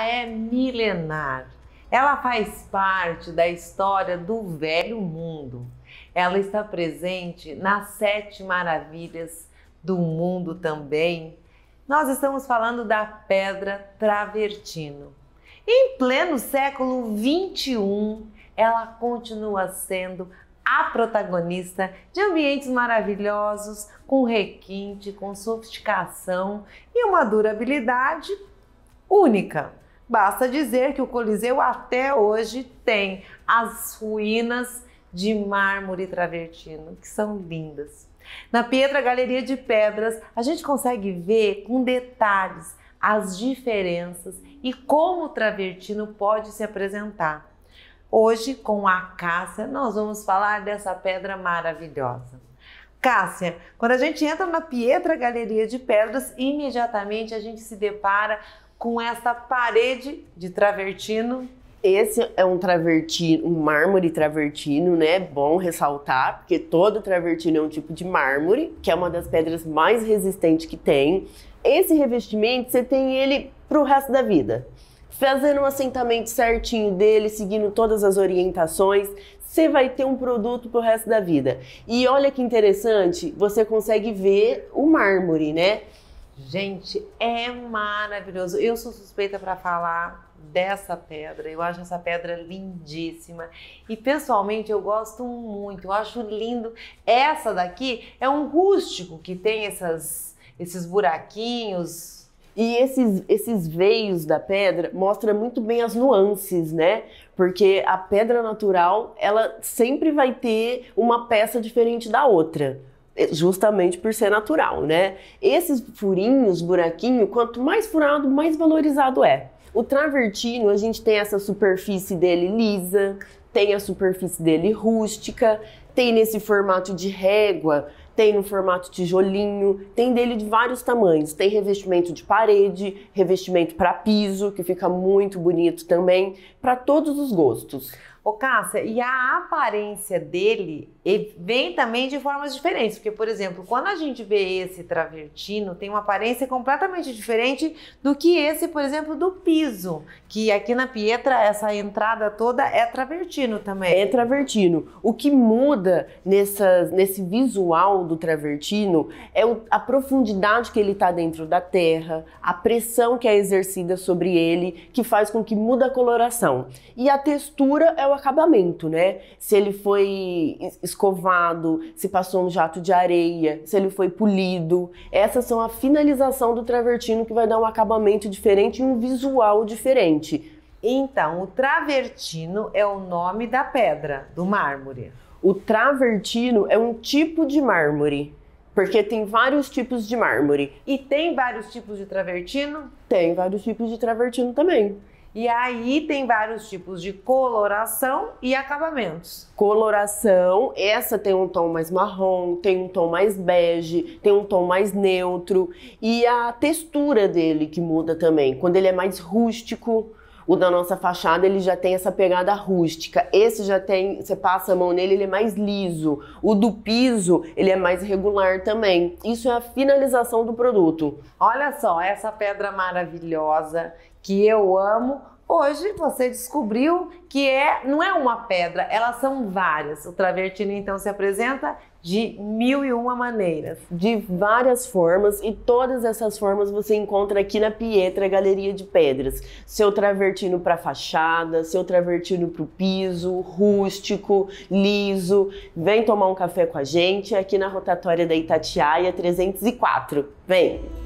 ela é milenar. Ela faz parte da história do velho mundo. Ela está presente nas sete maravilhas do mundo também. Nós estamos falando da pedra travertino. Em pleno século 21, ela continua sendo a protagonista de ambientes maravilhosos, com requinte, com sofisticação e uma durabilidade única. Basta dizer que o Coliseu até hoje tem as ruínas de mármore travertino, que são lindas. Na Pietra Galeria de Pedras, a gente consegue ver com detalhes as diferenças e como o travertino pode se apresentar. Hoje, com a Cássia, nós vamos falar dessa pedra maravilhosa. Cássia, quando a gente entra na Pietra Galeria de Pedras, imediatamente a gente se depara com essa parede de travertino. Esse é um travertino, um mármore travertino, né? Bom ressaltar, porque todo travertino é um tipo de mármore, que é uma das pedras mais resistentes que tem. Esse revestimento, você tem ele para o resto da vida fazendo um assentamento certinho dele, seguindo todas as orientações, você vai ter um produto pro resto da vida. E olha que interessante, você consegue ver o mármore, né? Gente, é maravilhoso. Eu sou suspeita para falar dessa pedra. Eu acho essa pedra lindíssima. E pessoalmente eu gosto muito. Eu acho lindo. Essa daqui é um rústico que tem essas, esses buraquinhos, e esses, esses veios da pedra mostra muito bem as nuances, né? Porque a pedra natural, ela sempre vai ter uma peça diferente da outra justamente por ser natural, né? Esses furinhos, buraquinho, quanto mais furado, mais valorizado é. O travertino, a gente tem essa superfície dele lisa, tem a superfície dele rústica, tem nesse formato de régua, tem no formato tijolinho, tem dele de vários tamanhos. Tem revestimento de parede, revestimento para piso, que fica muito bonito também, para todos os gostos. Ô, Cássia, e a aparência dele vem também de formas diferentes. Porque, por exemplo, quando a gente vê esse travertino, tem uma aparência completamente diferente do que esse, por exemplo, do piso. Que aqui na Pietra, essa entrada toda é travertino também. É travertino. O que muda nessa, nesse visual do travertino é a profundidade que ele está dentro da terra, a pressão que é exercida sobre ele, que faz com que muda a coloração. E a textura é o acabamento, né? Se ele foi escovado, se passou um jato de areia, se ele foi polido. Essas são a finalização do travertino que vai dar um acabamento diferente e um visual diferente. Então, o travertino é o nome da pedra, do mármore. O travertino é um tipo de mármore, porque tem vários tipos de mármore. E tem vários tipos de travertino? Tem vários tipos de travertino também. E aí tem vários tipos de coloração e acabamentos. Coloração, essa tem um tom mais marrom, tem um tom mais bege, tem um tom mais neutro e a textura dele que muda também. Quando ele é mais rústico, o da nossa fachada ele já tem essa pegada rústica. Esse já tem, você passa a mão nele, ele é mais liso. O do piso, ele é mais regular também. Isso é a finalização do produto. Olha só, essa pedra maravilhosa que eu amo, hoje você descobriu que é, não é uma pedra, elas são várias. O travertino então se apresenta de mil e uma maneiras. De várias formas, e todas essas formas você encontra aqui na Pietra Galeria de Pedras. Seu travertino para fachada, seu travertino para o piso, rústico, liso. Vem tomar um café com a gente aqui na rotatória da Itatiaia 304. Vem!